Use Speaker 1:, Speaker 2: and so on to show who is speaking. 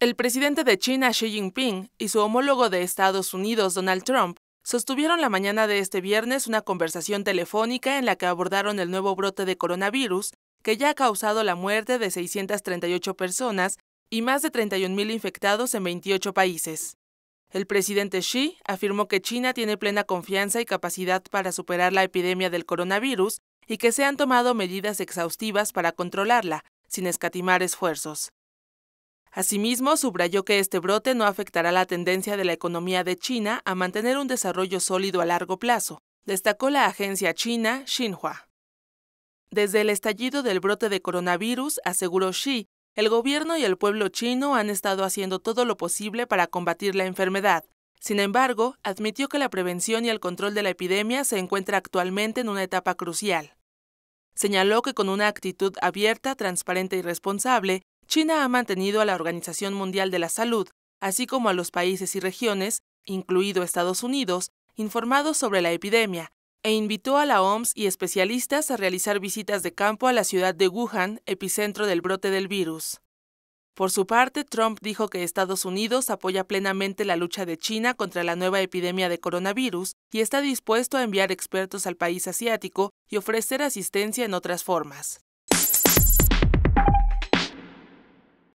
Speaker 1: El presidente de China Xi Jinping y su homólogo de Estados Unidos Donald Trump sostuvieron la mañana de este viernes una conversación telefónica en la que abordaron el nuevo brote de coronavirus que ya ha causado la muerte de 638 personas y más de 31.000 infectados en 28 países. El presidente Xi afirmó que China tiene plena confianza y capacidad para superar la epidemia del coronavirus y que se han tomado medidas exhaustivas para controlarla, sin escatimar esfuerzos. Asimismo, subrayó que este brote no afectará la tendencia de la economía de China a mantener un desarrollo sólido a largo plazo, destacó la agencia china Xinhua. Desde el estallido del brote de coronavirus, aseguró Xi, el gobierno y el pueblo chino han estado haciendo todo lo posible para combatir la enfermedad. Sin embargo, admitió que la prevención y el control de la epidemia se encuentra actualmente en una etapa crucial. Señaló que con una actitud abierta, transparente y responsable, China ha mantenido a la Organización Mundial de la Salud, así como a los países y regiones, incluido Estados Unidos, informados sobre la epidemia, e invitó a la OMS y especialistas a realizar visitas de campo a la ciudad de Wuhan, epicentro del brote del virus. Por su parte, Trump dijo que Estados Unidos apoya plenamente la lucha de China contra la nueva epidemia de coronavirus y está dispuesto a enviar expertos al país asiático y ofrecer asistencia en otras formas.